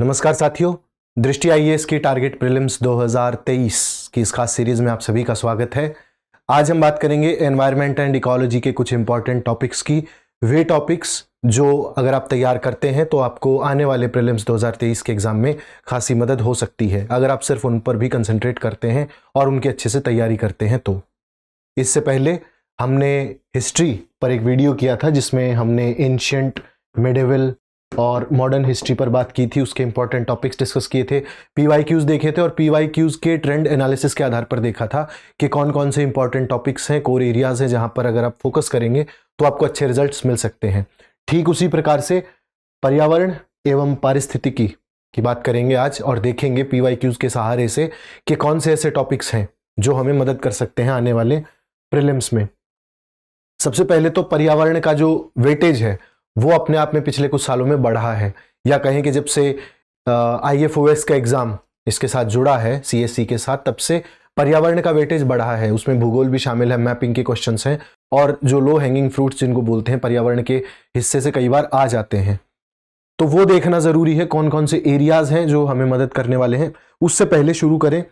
नमस्कार साथियों दृष्टि आई की टारगेट प्रीलिम्स 2023 की इस खास सीरीज में आप सभी का स्वागत है आज हम बात करेंगे एनवायरनमेंट एंड इकोलॉजी के कुछ इंपॉर्टेंट टॉपिक्स की वे टॉपिक्स जो अगर आप तैयार करते हैं तो आपको आने वाले प्रीलिम्स 2023 के एग्जाम में खासी मदद हो सकती है अगर आप सिर्फ उन पर भी कंसनट्रेट करते हैं और उनकी अच्छे से तैयारी करते हैं तो इससे पहले हमने हिस्ट्री पर एक वीडियो किया था जिसमें हमने एंशंट मेडिवल और मॉडर्न हिस्ट्री पर बात की थी उसके इंपॉर्टेंट टॉपिक्स डिस्कस किए थे पी वाई क्यूज़ देखे थे और पी क्यूज़ के ट्रेंड एनालिसिस के आधार पर देखा था कि कौन कौन से इंपॉर्टेंट टॉपिक्स हैं कोर एरियाज़ हैं जहाँ पर अगर आप फोकस करेंगे तो आपको अच्छे रिजल्ट मिल सकते हैं ठीक उसी प्रकार से पर्यावरण एवं पारिस्थितिकी की बात करेंगे आज और देखेंगे पी क्यूज़ के सहारे से कि कौन से ऐसे टॉपिक्स हैं जो हमें मदद कर सकते हैं आने वाले प्रिलिम्स में सबसे पहले तो पर्यावरण का जो वेटेज है वो अपने आप में पिछले कुछ सालों में बढ़ा है या कहें कि जब से आई एफ ओ एस का एग्ज़ाम इसके साथ जुड़ा है सी एस सी के साथ तब से पर्यावरण का वेटेज बढ़ा है उसमें भूगोल भी शामिल है मैपिंग के क्वेश्चन हैं और जो लो हैंगिंग फ्रूट्स जिनको बोलते हैं पर्यावरण के हिस्से से कई बार आ जाते हैं तो वो देखना ज़रूरी है कौन कौन से एरियाज़ हैं जो हमें मदद करने वाले हैं उससे पहले शुरू करें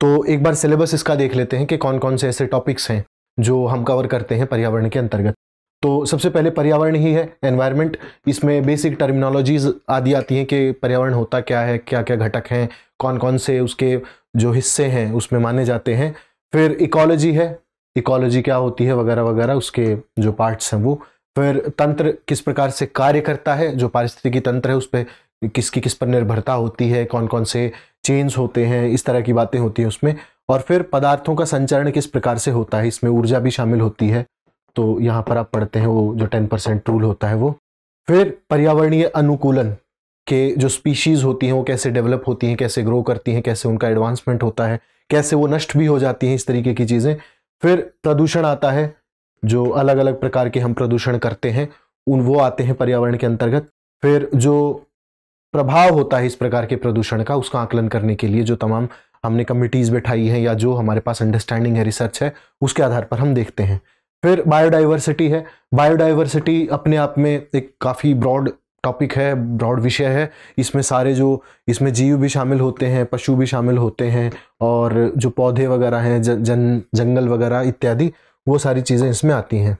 तो एक बार सिलेबस इसका देख लेते हैं कि कौन कौन से ऐसे टॉपिक्स हैं जो हम कवर करते हैं पर्यावरण के अंतर्गत तो सबसे पहले पर्यावरण ही है एनवायरनमेंट इसमें बेसिक टर्मिनोलॉजीज आदि आती हैं कि पर्यावरण होता क्या है क्या क्या घटक हैं कौन कौन से उसके जो हिस्से हैं उसमें माने जाते हैं फिर इकोलॉजी है इकोलॉजी क्या होती है वगैरह वगैरह उसके जो पार्ट्स हैं वो फिर तंत्र किस प्रकार से कार्य करता है जो पारिस्थितिकी तंत्र है उस पर किसकी किस पर निर्भरता होती है कौन कौन से चेंज होते हैं इस तरह की बातें होती हैं उसमें और फिर पदार्थों का संचरण किस प्रकार से होता है इसमें ऊर्जा भी शामिल होती है तो यहाँ पर आप पढ़ते हैं वो जो टेन परसेंट रूल होता है वो फिर पर्यावरणीय अनुकूलन के जो स्पीशीज़ होती हैं वो कैसे डेवलप होती हैं कैसे ग्रो करती हैं कैसे उनका एडवांसमेंट होता है कैसे वो नष्ट भी हो जाती हैं इस तरीके की चीज़ें फिर प्रदूषण आता है जो अलग अलग प्रकार के हम प्रदूषण करते हैं उन वो आते हैं पर्यावरण के अंतर्गत फिर जो प्रभाव होता है इस प्रकार के प्रदूषण का उसका आकलन करने के लिए जो तमाम हमने कमिटीज़ बैठाई हैं या जो हमारे पास अंडरस्टैंडिंग है रिसर्च है उसके आधार पर हम देखते हैं फिर बायोडाइवर्सिटी है बायोडाइवर्सिटी अपने आप में एक काफ़ी ब्रॉड टॉपिक है ब्रॉड विषय है इसमें सारे जो इसमें जीव भी शामिल होते हैं पशु भी शामिल होते हैं और जो पौधे वगैरह हैं जन जंगल वगैरह इत्यादि वो सारी चीज़ें इसमें आती हैं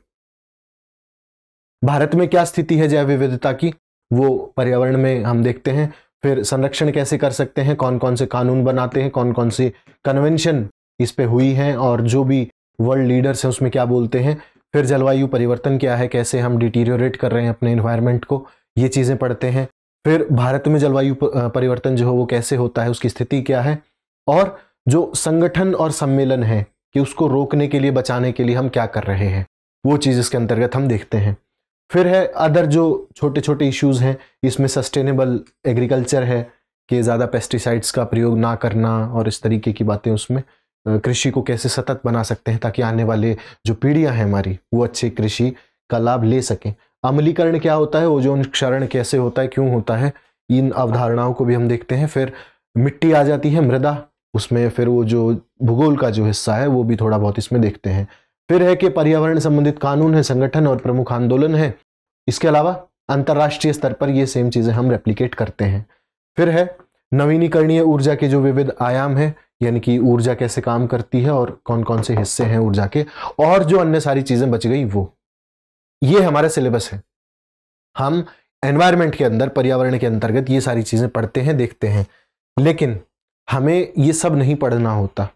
भारत में क्या स्थिति है जैव विविधता की वो पर्यावरण में हम देखते हैं फिर संरक्षण कैसे कर सकते हैं कौन कौन से कानून बनाते हैं कौन कौन सी कन्वेंशन इस पे हुई हैं और जो भी वर्ल्ड लीडर्स हैं उसमें क्या बोलते हैं फिर जलवायु परिवर्तन क्या है कैसे हम डिटीरियोरेट कर रहे हैं अपने इन्वायरमेंट को ये चीज़ें पढ़ते हैं फिर भारत में जलवायु परिवर्तन जो है वो कैसे होता है उसकी स्थिति क्या है और जो संगठन और सम्मेलन है कि उसको रोकने के लिए बचाने के लिए हम क्या कर रहे हैं वो चीज़ इसके अंतर्गत हम देखते हैं फिर है अदर जो छोटे छोटे इश्यूज हैं इसमें सस्टेनेबल एग्रीकल्चर है कि ज़्यादा पेस्टिसाइड्स का प्रयोग ना करना और इस तरीके की बातें उसमें कृषि को कैसे सतत बना सकते हैं ताकि आने वाले जो पीढ़ियां हैं हमारी वो अच्छी कृषि का लाभ ले सकें अमलीकरण क्या होता है ओजोन क्षरण कैसे होता है क्यों होता है इन अवधारणाओं को भी हम देखते हैं फिर मिट्टी आ जाती है मृदा उसमें फिर वो जो भूगोल का जो हिस्सा है वो भी थोड़ा बहुत इसमें देखते हैं फिर है कि पर्यावरण संबंधित कानून है संगठन और प्रमुख आंदोलन है इसके अलावा अंतर्राष्ट्रीय स्तर पर ये सेम चीज़ें हम रेप्लीकेट करते हैं फिर है नवीनीकरणीय ऊर्जा के जो विविध आयाम हैं यानी कि ऊर्जा कैसे काम करती है और कौन कौन से हिस्से हैं ऊर्जा के और जो अन्य सारी चीज़ें बच गई वो ये हमारा सिलेबस है हम एनवायरमेंट के अंदर पर्यावरण के अंतर्गत ये सारी चीज़ें पढ़ते हैं देखते हैं लेकिन हमें ये सब नहीं पढ़ना होता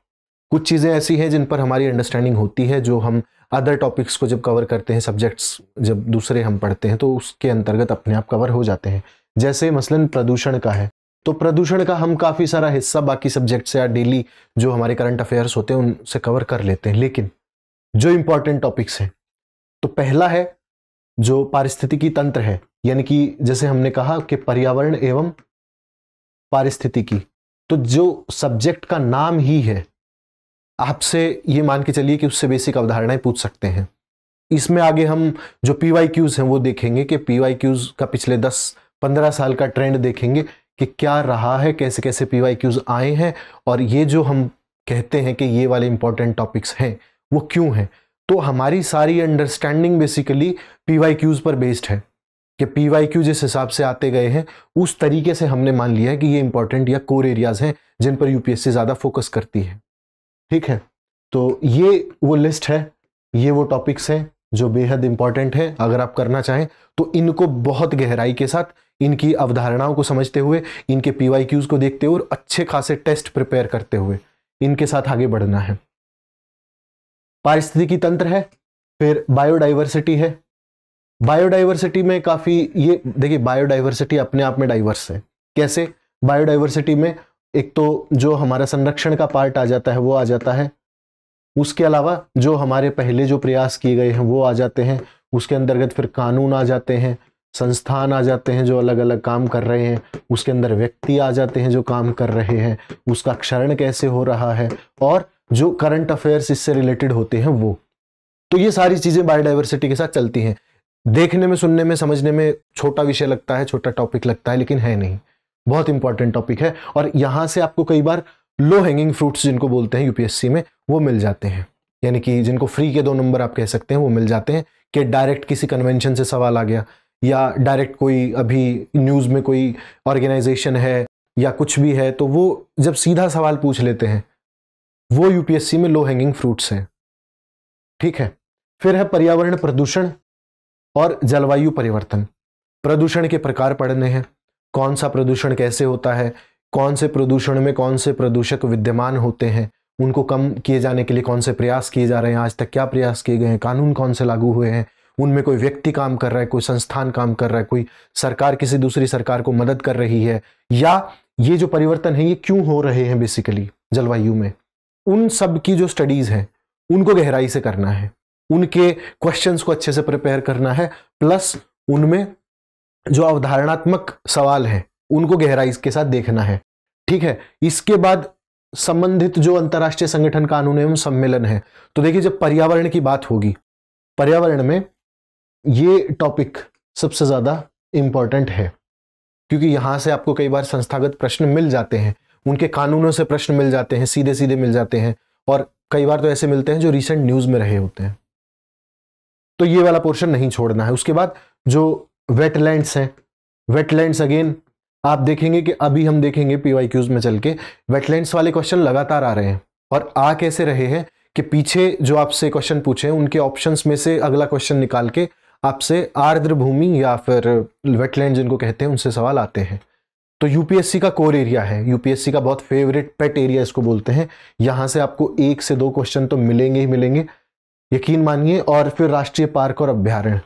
कुछ चीज़ें ऐसी हैं जिन पर हमारी अंडरस्टैंडिंग होती है जो हम अदर टॉपिक्स को जब कवर करते हैं सब्जेक्ट्स जब दूसरे हम पढ़ते हैं तो उसके अंतर्गत अपने आप कवर हो जाते हैं जैसे मसलन प्रदूषण का है तो प्रदूषण का हम काफ़ी सारा हिस्सा बाकी से या डेली जो हमारे करंट अफेयर्स होते हैं उनसे कवर कर लेते हैं लेकिन जो इंपॉर्टेंट टॉपिक्स हैं तो पहला है जो पारिस्थितिकी तंत्र है यानी कि जैसे हमने कहा कि पर्यावरण एवं पारिस्थितिकी तो जो सब्जेक्ट का नाम ही है आपसे ये मान के चलिए कि उससे बेसिक अवधारणाएं पूछ सकते हैं इसमें आगे हम जो पी क्यूज़ हैं वो देखेंगे कि पी क्यूज़ का पिछले दस पंद्रह साल का ट्रेंड देखेंगे कि क्या रहा है कैसे कैसे पी वाई क्यूज़ आए हैं और ये जो हम कहते हैं कि ये वाले इंपॉर्टेंट टॉपिक्स हैं वो क्यों हैं तो हमारी सारी understanding basically P Y Qs पर बेस्ड है कि पी वाई क्यू जिस हिसाब से आते गए हैं उस तरीके से हमने मान लिया है कि ये इंपॉर्टेंट या कोर एरियाज़ हैं जिन पर यूपीएससी ज़्यादा फोकस करती है ठीक है तो ये वो लिस्ट है ये वो टॉपिक्स हैं जो बेहद इंपॉर्टेंट है अगर आप करना चाहें तो इनको बहुत गहराई के साथ इनकी अवधारणाओं को समझते हुए इनके पी क्यूज को देखते हुए और अच्छे खासे टेस्ट प्रिपेयर करते हुए इनके साथ आगे बढ़ना है पारिस्थितिकी तंत्र है फिर बायोडाइवर्सिटी है बायोडाइवर्सिटी में काफ़ी ये देखिए बायोडाइवर्सिटी अपने आप में डाइवर्स है कैसे बायोडाइवर्सिटी में एक तो जो हमारा संरक्षण का पार्ट आ जाता है वो आ जाता है उसके अलावा जो हमारे पहले जो प्रयास किए गए हैं वो आ जाते हैं उसके अंतर्गत फिर कानून आ जाते हैं संस्थान आ जाते हैं जो अलग अलग काम कर रहे हैं उसके अंदर व्यक्ति आ जाते हैं जो काम कर रहे हैं उसका क्षरण कैसे हो रहा है और जो करंट अफेयर्स इससे रिलेटेड होते हैं वो तो ये सारी चीज़ें बायोडाइवर्सिटी के साथ चलती हैं देखने में सुनने में समझने में छोटा विषय लगता है छोटा टॉपिक लगता है लेकिन है नहीं बहुत इंपॉर्टेंट टॉपिक है और यहाँ से आपको कई बार लो हैंगिंग फ्रूट्स जिनको बोलते हैं यूपीएससी में वो मिल जाते हैं यानी कि जिनको फ्री के दो नंबर आप कह सकते हैं वो मिल जाते हैं कि डायरेक्ट किसी कन्वेंशन से सवाल आ गया या डायरेक्ट कोई अभी न्यूज़ में कोई ऑर्गेनाइजेशन है या कुछ भी है तो वो जब सीधा सवाल पूछ लेते हैं वो यूपीएससी में लो हैंगिंग फ्रूट्स हैं ठीक है फिर है पर्यावरण प्रदूषण और जलवायु परिवर्तन प्रदूषण के प्रकार पढ़ने हैं कौन सा प्रदूषण कैसे होता है कौन से प्रदूषण में कौन से प्रदूषक विद्यमान होते हैं उनको कम किए जाने के लिए कौन से प्रयास किए जा रहे हैं आज तक क्या प्रयास किए गए हैं कानून कौन से लागू हुए हैं उनमें कोई व्यक्ति काम कर रहा है कोई संस्थान काम कर रहा है कोई सरकार किसी दूसरी सरकार को मदद कर रही है या ये जो परिवर्तन है ये क्यों हो रहे हैं बेसिकली जलवायु में उन सब की जो स्टडीज हैं उनको गहराई से करना है उनके क्वेश्चंस को अच्छे से प्रिपेयर करना है प्लस उनमें जो अवधारणात्मक सवाल हैं उनको गहराई के साथ देखना है ठीक है इसके बाद संबंधित जो अंतर्राष्ट्रीय संगठन कानून एवं सम्मेलन है तो देखिए जब पर्यावरण की बात होगी पर्यावरण में ये टॉपिक सबसे ज़्यादा इंपॉर्टेंट है क्योंकि यहां से आपको कई बार संस्थागत प्रश्न मिल जाते हैं उनके कानूनों से प्रश्न मिल जाते हैं सीधे सीधे मिल जाते हैं और कई बार तो ऐसे मिलते हैं जो रिसेंट न्यूज़ में रहे होते हैं तो ये वाला पोर्शन नहीं छोड़ना है उसके बाद जो वेटलैंड्स हैं वेटलैंड्स अगेन आप देखेंगे कि अभी हम देखेंगे क्यूज में चल के वेटलैंड्स वाले क्वेश्चन लगातार आ रहे हैं और आ कैसे रहे हैं कि पीछे जो आपसे क्वेश्चन पूछे उनके ऑप्शंस में से अगला क्वेश्चन निकाल के आपसे आर्द्र भूमि या फिर वेटलैंड जिनको कहते हैं उनसे सवाल आते हैं तो यूपीएससी का कोर एरिया है यूपीएससी का बहुत फेवरेट पेट एरिया इसको बोलते हैं यहाँ से आपको एक से दो क्वेश्चन तो मिलेंगे ही मिलेंगे यकीन मानिए और फिर राष्ट्रीय पार्क और अभ्यारण्य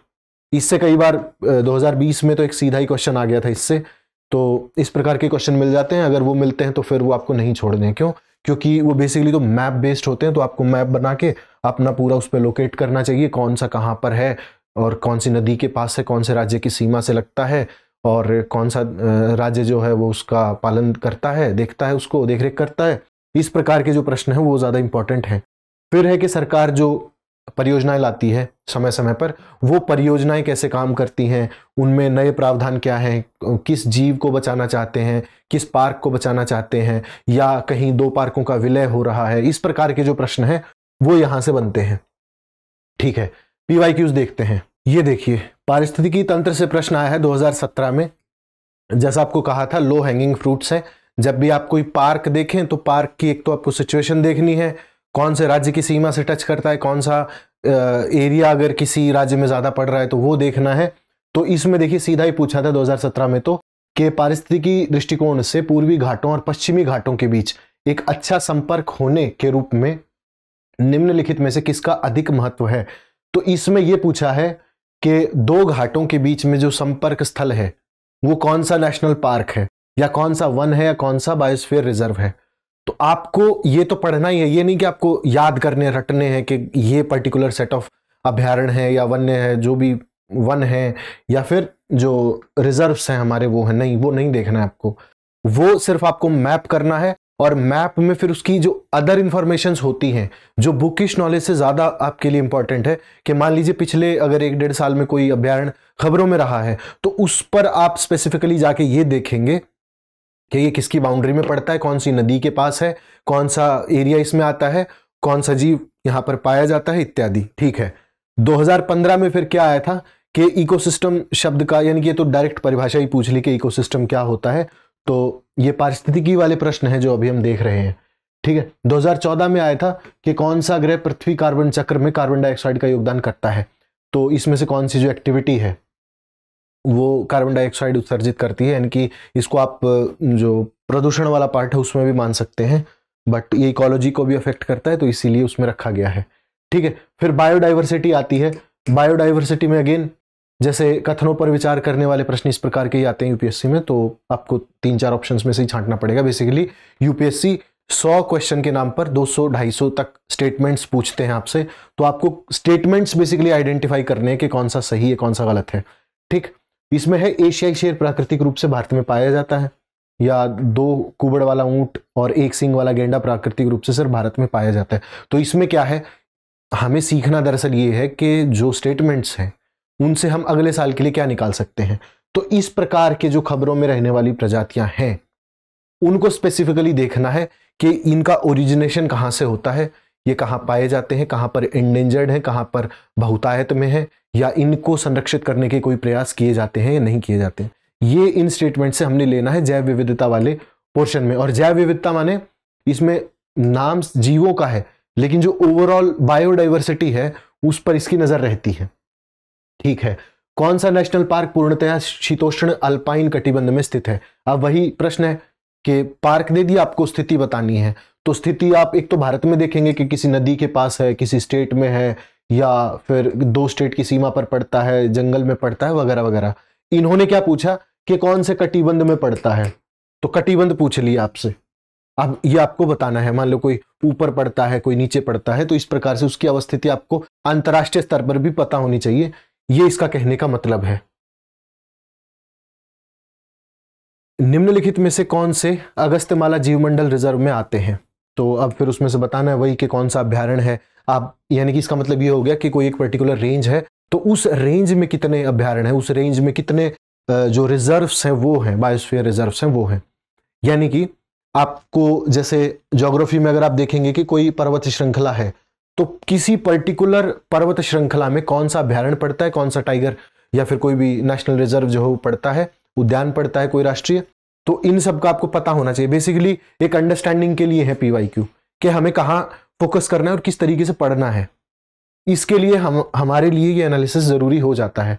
इससे कई बार 2020 में तो एक सीधा ही क्वेश्चन आ गया था इससे तो इस प्रकार के क्वेश्चन मिल जाते हैं अगर वो मिलते हैं तो फिर वो आपको नहीं छोड़ने क्यों क्योंकि वो बेसिकली तो मैप बेस्ड होते हैं तो आपको मैप बना के अपना पूरा उस पर लोकेट करना चाहिए कौन सा कहाँ पर है और कौन सी नदी के पास है कौन से राज्य की सीमा से लगता है और कौन सा राज्य जो है वो उसका पालन करता है देखता है उसको देख रेख करता है इस प्रकार के जो प्रश्न हैं वो ज़्यादा इंपॉर्टेंट हैं फिर है कि सरकार जो परियोजनाएं लाती है समय समय पर वो परियोजनाएं कैसे काम करती हैं उनमें नए प्रावधान क्या हैं किस जीव को बचाना चाहते हैं किस पार्क को बचाना चाहते हैं या कहीं दो पार्कों का विलय हो रहा है इस प्रकार के जो प्रश्न हैं वो यहां से बनते हैं ठीक है पीवाई क्यूज देखते हैं ये देखिए पारिस्थितिकी तंत्र से प्रश्न आया है 2017 में जैसा आपको कहा था लो हैंगिंग फ्रूट्स है जब भी आप कोई पार्क देखें तो पार्क की एक तो आपको सिचुएशन देखनी है कौन से राज्य की सीमा से टच करता है कौन सा एरिया अगर किसी राज्य में ज़्यादा पड़ रहा है तो वो देखना है तो इसमें देखिए सीधा ही पूछा था 2017 में तो कि पारिस्थितिकी दृष्टिकोण से पूर्वी घाटों और पश्चिमी घाटों के बीच एक अच्छा संपर्क होने के रूप में निम्नलिखित में से किसका अधिक महत्व है तो इसमें यह पूछा है कि दो घाटों के बीच में जो संपर्क स्थल है वो कौन सा नेशनल पार्क है या कौन सा वन है या कौन सा बायोस्फीयर रिजर्व है तो आपको ये तो पढ़ना ही है ये नहीं कि आपको याद करने रटने हैं कि ये पर्टिकुलर सेट ऑफ अभ्यारण है या वन्य है जो भी वन है या फिर जो रिजर्व्स हैं हमारे वो है नहीं वो नहीं देखना है आपको वो सिर्फ आपको मैप करना है और मैप में फिर उसकी जो अदर इंफॉर्मेशन होती हैं जो बुकिश नॉलेज से ज़्यादा आपके लिए इंपॉर्टेंट है कि मान लीजिए पिछले अगर एक डेढ़ साल में कोई अभ्यारण खबरों में रहा है तो उस पर आप स्पेसिफिकली जाके ये देखेंगे कि ये किसकी बाउंड्री में पड़ता है कौन सी नदी के पास है कौन सा एरिया इसमें आता है कौन सा जीव यहां पर पाया जाता है इत्यादि ठीक है 2015 में फिर क्या आया था कि इकोसिस्टम शब्द का यानी कि ये तो डायरेक्ट परिभाषा ही पूछ ली कि इकोसिस्टम क्या होता है तो ये पारिस्थितिकी वाले प्रश्न है जो अभी हम देख रहे हैं ठीक है 2014 में आया था कि कौन सा ग्रह पृथ्वी कार्बन चक्र में कार्बन डाइऑक्साइड का योगदान करता है तो इसमें से कौन सी जो एक्टिविटी है वो कार्बन डाइऑक्साइड उत्सर्जित करती है यानी कि इसको आप जो प्रदूषण वाला पार्ट है उसमें भी मान सकते हैं बट ये इकोलॉजी को भी अफेक्ट करता है तो इसीलिए उसमें रखा गया है ठीक है फिर बायोडाइवर्सिटी आती है बायोडाइवर्सिटी में अगेन जैसे कथनों पर विचार करने वाले प्रश्न इस प्रकार के ही आते हैं यूपीएससी में तो आपको तीन चार ऑप्शंस में से ही छांटना पड़ेगा बेसिकली यूपीएससी 100 क्वेश्चन के नाम पर 200 250 तक स्टेटमेंट्स पूछते हैं आपसे तो आपको स्टेटमेंट्स बेसिकली आइडेंटिफाई करने हैं कि कौन सा सही है कौन सा गलत है ठीक इसमें है एशियाई शेर प्राकृतिक रूप से भारत में पाया जाता है या दो कुबड़ वाला ऊंट और एक सिंग वाला गेंडा प्राकृतिक रूप से सर भारत में पाया जाता है तो इसमें क्या है हमें सीखना दरअसल ये है कि जो स्टेटमेंट्स हैं उनसे हम अगले साल के लिए क्या निकाल सकते हैं तो इस प्रकार के जो खबरों में रहने वाली प्रजातियां हैं उनको स्पेसिफिकली देखना है कि इनका ओरिजिनेशन कहाँ से होता है ये कहाँ पाए जाते हैं कहाँ पर इंडेंजर्ड हैं कहाँ पर बहुतायत में है या इनको संरक्षित करने के कोई प्रयास किए जाते हैं या नहीं किए जाते हैं ये इन स्टेटमेंट से हमने लेना है जैव विविधता वाले पोर्शन में और जैव विविधता माने इसमें नाम जीवों का है लेकिन जो ओवरऑल बायोडाइवर्सिटी है उस पर इसकी नजर रहती है ठीक है कौन सा नेशनल पार्क पूर्णतया शीतोष्ण अल्पाइन कटिबंध में स्थित है अब वही प्रश्न है कि पार्क दे दिया आपको स्थिति बतानी है तो स्थिति आप एक तो भारत में देखेंगे कि किसी नदी के पास है किसी स्टेट में है या फिर दो स्टेट की सीमा पर पड़ता है जंगल में पड़ता है वगैरह वगैरह इन्होंने क्या पूछा कि कौन से कटिबंध में पड़ता है तो कटिबंध पूछ लिया आपसे अब ये आपको बताना है मान लो कोई ऊपर पड़ता है कोई नीचे पड़ता है तो इस प्रकार से उसकी अवस्थिति आपको अंतर्राष्ट्रीय स्तर पर भी पता होनी चाहिए ये इसका कहने का मतलब है निम्नलिखित में से कौन से अगस्त्यमाला जीवमंडल रिजर्व में आते हैं तो अब फिर उसमें से बताना है वही कि कौन सा अभ्यारण है आप यानी कि इसका मतलब ये हो गया कि कोई एक पर्टिकुलर रेंज है तो उस रेंज में कितने अभ्यारण है उस रेंज में कितने जो रिजर्व्स हैं वो हैं बायोस्फीयर रिजर्व्स हैं वो हैं यानी कि आपको जैसे जोग्राफी में अगर आप देखेंगे कि कोई पर्वत श्रृंखला है तो किसी पर्टिकुलर पर्वत श्रृंखला में कौन सा अभ्यारण पड़ता है कौन सा टाइगर या फिर कोई भी नेशनल रिजर्व जो है वो पड़ता है उद्यान पड़ता है कोई राष्ट्रीय तो इन सब का आपको पता होना चाहिए बेसिकली एक अंडरस्टैंडिंग के लिए है पीवाई क्यू कि हमें कहाँ फोकस करना है और किस तरीके से पढ़ना है इसके लिए हम हमारे लिए ये एनालिसिस ज़रूरी हो जाता है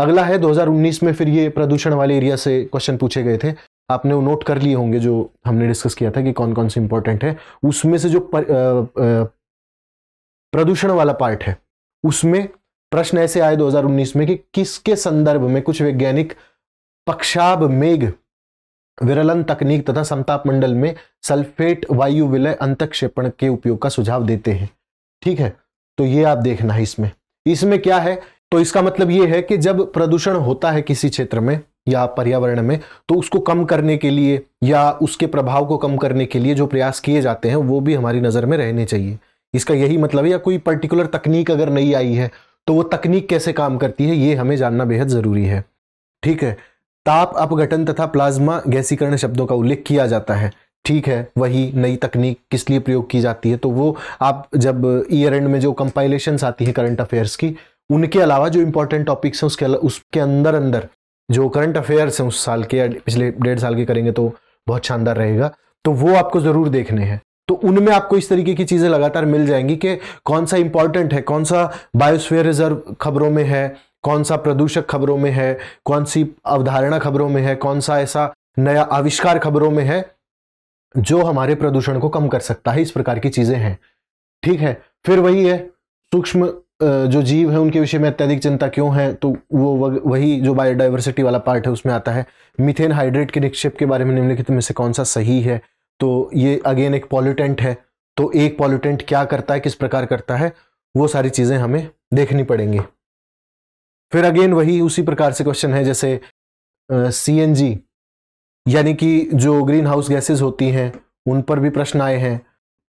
अगला है 2019 में फिर ये प्रदूषण वाले एरिया से क्वेश्चन पूछे गए थे आपने वो नोट कर लिए होंगे जो हमने डिस्कस किया था कि कौन कौन से इंपॉर्टेंट है उसमें से जो प्रदूषण वाला पार्ट है उसमें प्रश्न ऐसे आए 2019 में कि किसके संदर्भ में कुछ वैज्ञानिक पक्षाब मेघ विरलन तकनीक तथा समताप मंडल में सल्फेट वायु विलय अंतक्षेपण के उपयोग का सुझाव देते हैं ठीक है तो ये आप देखना है इसमें इसमें क्या है तो इसका मतलब ये है कि जब प्रदूषण होता है किसी क्षेत्र में या पर्यावरण में तो उसको कम करने के लिए या उसके प्रभाव को कम करने के लिए जो प्रयास किए जाते हैं वो भी हमारी नज़र में रहने चाहिए इसका यही मतलब है या कोई पर्टिकुलर तकनीक अगर नहीं आई है तो वो तकनीक कैसे काम करती है ये हमें जानना बेहद ज़रूरी है ठीक है ताप अपघटन तथा प्लाज्मा गैसीकरण शब्दों का उल्लेख किया जाता है ठीक है वही नई तकनीक किस लिए प्रयोग की जाती है तो वो आप जब ईयर एंड में जो कंपाइलेशन आती है करंट अफेयर्स की उनके अलावा जो इंपॉर्टेंट टॉपिक्स हैं उसके उसके अंदर अंदर जो करंट अफेयर्स हैं उस साल के या पिछले डेढ़ साल के करेंगे तो बहुत शानदार रहेगा तो वो आपको ज़रूर देखने हैं तो उनमें आपको इस तरीके की चीज़ें लगातार मिल जाएंगी कि कौन सा इंपॉर्टेंट है कौन सा बायोस्फेयर रिजर्व खबरों में है कौन सा प्रदूषक खबरों में है कौन सी अवधारणा खबरों में है कौन सा ऐसा नया आविष्कार खबरों में है जो हमारे प्रदूषण को कम कर सकता है इस प्रकार की चीजें हैं ठीक है फिर वही है सूक्ष्म जो जीव है उनके विषय में अत्यधिक चिंता क्यों है तो वो वही जो बायोडाइवर्सिटी वाला पार्ट है उसमें आता है मिथेन हाइड्रेट के निक्षेप के बारे में निम्नलिखित में से कौन सा सही है तो ये अगेन एक पॉल्यूटेंट है तो एक पॉल्यूटेंट क्या करता है किस प्रकार करता है वो सारी चीज़ें हमें देखनी पड़ेंगी फिर अगेन वही उसी प्रकार से क्वेश्चन है जैसे सी एन जी यानी कि जो ग्रीन हाउस गैसेज होती हैं उन पर भी प्रश्न आए हैं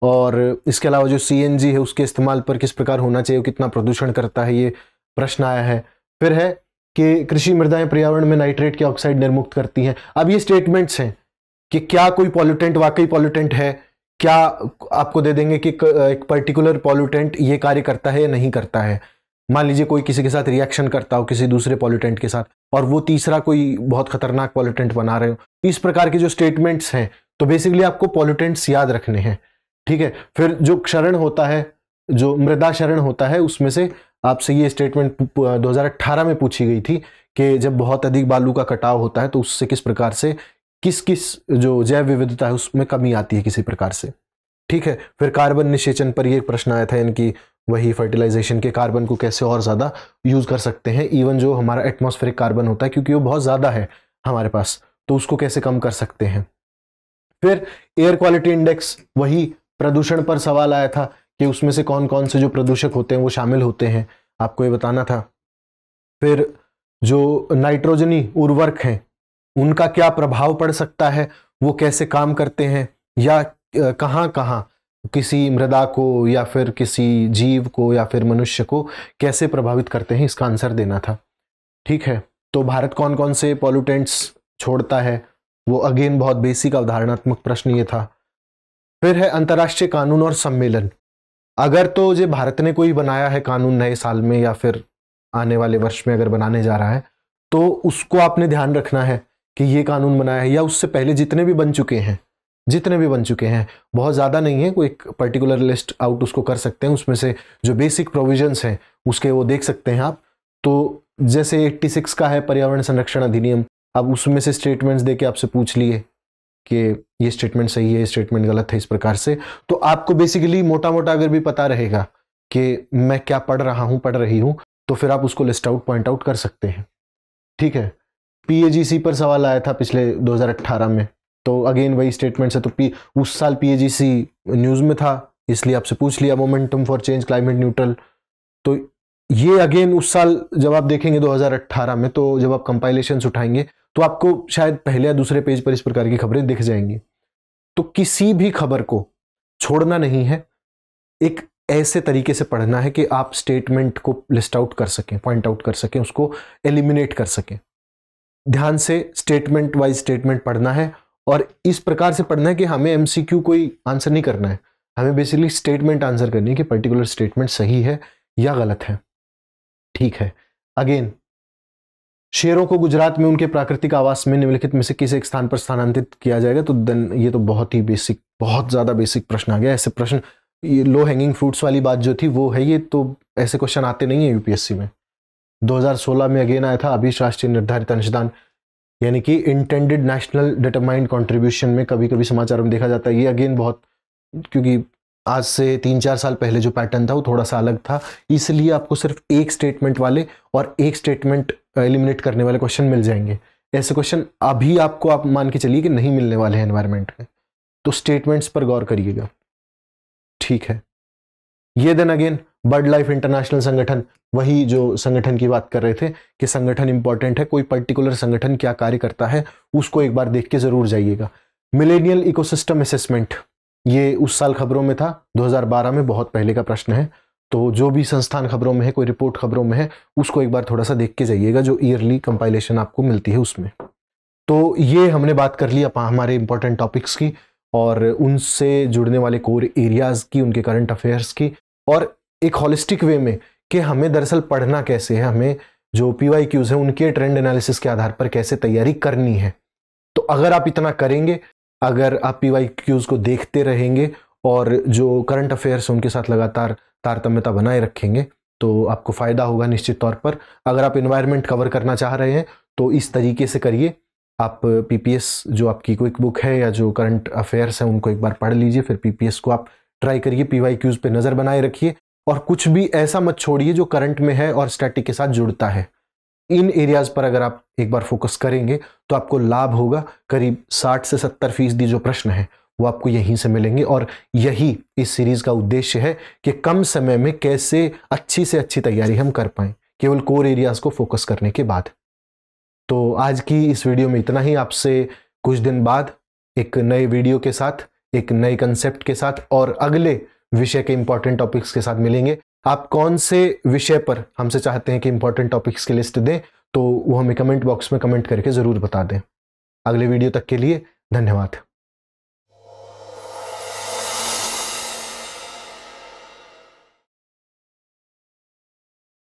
और इसके अलावा जो सी एन जी है उसके इस्तेमाल पर किस प्रकार होना चाहिए कितना प्रदूषण करता है ये प्रश्न आया है फिर है कि कृषि मृदाएं पर्यावरण में नाइट्रेट के ऑक्साइड निर्मुक्त करती हैं अब ये स्टेटमेंट्स हैं कि क्या कोई पॉल्यूटेंट वाकई पॉल्यूटेंट है क्या आपको दे देंगे कि एक पर्टिकुलर पॉल्यूटेंट ये कार्य करता है या नहीं करता है मान लीजिए कोई किसी के साथ रिएक्शन करता हो किसी दूसरे पॉलिटेंट के साथ और वो तीसरा कोई बहुत खतरनाक पॉलिटेंट बना रहे हो तो इस प्रकार के जो स्टेटमेंट्स हैं तो बेसिकली आपको पॉलिटेंट्स याद रखने हैं ठीक है फिर जो क्षरण होता है जो मृदा क्षरण होता है उसमें से आपसे ये स्टेटमेंट 2018 में पूछी गई थी कि जब बहुत अधिक बालू का कटाव होता है तो उससे किस प्रकार से किस किस जो जैव विविधता है उसमें कमी आती है किसी प्रकार से ठीक है फिर कार्बन निषेचन पर ये प्रश्न आया था यानी कि वही फर्टिलाइजेशन के कार्बन को कैसे और ज़्यादा यूज़ कर सकते हैं इवन जो हमारा एटमॉस्फेरिक कार्बन होता है क्योंकि वो बहुत ज़्यादा है हमारे पास तो उसको कैसे कम कर सकते हैं फिर एयर क्वालिटी इंडेक्स वही प्रदूषण पर सवाल आया था कि उसमें से कौन कौन से जो प्रदूषक होते हैं वो शामिल होते हैं आपको ये बताना था फिर जो नाइट्रोजनी उर्वरक हैं उनका क्या प्रभाव पड़ सकता है वो कैसे काम करते हैं या कहाँ कहाँ किसी मृदा को या फिर किसी जीव को या फिर मनुष्य को कैसे प्रभावित करते हैं इसका आंसर देना था ठीक है तो भारत कौन कौन से पॉल्यूटेंट्स छोड़ता है वो अगेन बहुत बेसिक अवधारणात्मक प्रश्न ये था फिर है अंतर्राष्ट्रीय कानून और सम्मेलन अगर तो जो भारत ने कोई बनाया है कानून नए साल में या फिर आने वाले वर्ष में अगर बनाने जा रहा है तो उसको आपने ध्यान रखना है कि ये कानून बनाया है या उससे पहले जितने भी बन चुके हैं जितने भी बन चुके हैं बहुत ज़्यादा नहीं है कोई एक पर्टिकुलर लिस्ट आउट उसको कर सकते हैं उसमें से जो बेसिक प्रोविजंस हैं उसके वो देख सकते हैं आप तो जैसे 86 का है पर्यावरण संरक्षण अधिनियम अब उसमें से स्टेटमेंट्स दे के आपसे पूछ लिए कि ये स्टेटमेंट सही है ये स्टेटमेंट गलत है इस प्रकार से तो आपको बेसिकली मोटा मोटा अगर भी पता रहेगा कि मैं क्या पढ़ रहा हूँ पढ़ रही हूँ तो फिर आप उसको लिस्ट आउट पॉइंट आउट कर सकते हैं ठीक है पी पर सवाल आया था पिछले दो में तो अगेन वही स्टेटमेंट्स है तो पी उस साल पी न्यूज़ में था इसलिए आपसे पूछ लिया momentum for change climate neutral तो ये अगेन उस साल जब आप देखेंगे 2018 में तो जब आप कंपाइलेशन उठाएंगे तो आपको शायद पहले या दूसरे पेज पर इस प्रकार की खबरें दिख जाएंगी तो किसी भी खबर को छोड़ना नहीं है एक ऐसे तरीके से पढ़ना है कि आप स्टेटमेंट को लिस्ट आउट कर सकें पॉइंट आउट कर सकें उसको एलिमिनेट कर सकें ध्यान से स्टेटमेंट वाइज स्टेटमेंट पढ़ना है और इस प्रकार से पढ़ना है कि हमें एम कोई आंसर नहीं करना है हमें बेसिकली स्टेटमेंट आंसर करनी है कि पर्टिकुलर स्टेटमेंट सही है या गलत है ठीक है अगेन शेरों को गुजरात में उनके प्राकृतिक आवास में निम्नलिखित में से किस एक स्थान पर स्थानांतरित किया जाएगा तो देन ये तो बहुत ही बेसिक बहुत ज़्यादा बेसिक प्रश्न आ गया ऐसे प्रश्न ये लो हैंगिंग फ्रूट्स वाली बात जो थी वो है ये तो ऐसे क्वेश्चन आते नहीं है यूपीएससी में 2016 में अगेन आया था अभी राष्ट्रीय निर्धारित अंशदान यानी कि इंटेंडेड नेशनल डिटरमाइंड कंट्रीब्यूशन में कभी कभी समाचार में देखा जाता है ये अगेन बहुत क्योंकि आज से तीन चार साल पहले जो पैटर्न था वो थोड़ा सा अलग था इसलिए आपको सिर्फ एक स्टेटमेंट वाले और एक स्टेटमेंट एलिमिनेट करने वाले क्वेश्चन मिल जाएंगे ऐसे क्वेश्चन अभी आपको आप मान के चलिए कि नहीं मिलने वाले हैं एनवायरमेंट में तो स्टेटमेंट्स पर गौर करिएगा ठीक है ये then again bird life international संगठन वही जो संगठन की बात कर रहे थे कि संगठन इंपॉर्टेंट है कोई पर्टिकुलर संगठन क्या कार्य करता है उसको एक बार देख के जरूर जाइएगा मिलेनियल इकोसिस्टम असेसमेंट ये उस साल खबरों में था 2012 में बहुत पहले का प्रश्न है तो जो भी संस्थान खबरों में है कोई रिपोर्ट खबरों में है उसको एक बार थोड़ा सा देख के जाइएगा जो ईयरली कंपाइलेशन आपको मिलती है उसमें तो ये हमने बात कर ली हमारे इंपॉर्टेंट टॉपिक्स की और उनसे जुड़ने वाले कोर एरियाज़ की उनके करंट अफेयर्स की और एक हॉलिस्टिक वे में कि हमें दरअसल पढ़ना कैसे है हमें जो पी वाई क्यूज़ हैं उनके ट्रेंड एनालिसिस के आधार पर कैसे तैयारी करनी है तो अगर आप इतना करेंगे अगर आप पी वाई क्यूज़ को देखते रहेंगे और जो करंट अफेयर्स उनके साथ लगातार तारतम्यता बनाए रखेंगे तो आपको फ़ायदा होगा निश्चित तौर पर अगर आप इन्वायरमेंट कवर करना चाह रहे हैं तो इस तरीके से करिए आप पीपीएस जो आपकी क्विक बुक है या जो करंट अफेयर्स हैं उनको एक बार पढ़ लीजिए फिर पीपीएस को आप ट्राई करिए पीवाई क्यूज पर नज़र बनाए रखिए और कुछ भी ऐसा मत छोड़िए जो करंट में है और स्टैटिक के साथ जुड़ता है इन एरियाज पर अगर आप एक बार फोकस करेंगे तो आपको लाभ होगा करीब 60 से 70 फीसदी जो प्रश्न है वो आपको यहीं से मिलेंगे और यही इस सीरीज का उद्देश्य है कि कम समय में कैसे अच्छी से अच्छी तैयारी हम कर पाए केवल कोर एरियाज को फोकस करने के बाद तो आज की इस वीडियो में इतना ही आपसे कुछ दिन बाद एक नए वीडियो के साथ एक नए कंसेप्ट के साथ और अगले विषय के इंपॉर्टेंट टॉपिक्स के साथ मिलेंगे आप कौन से विषय पर हमसे चाहते हैं कि इंपॉर्टेंट टॉपिक्स की लिस्ट दें तो वो हमें कमेंट बॉक्स में कमेंट करके ज़रूर बता दें अगले वीडियो तक के लिए धन्यवाद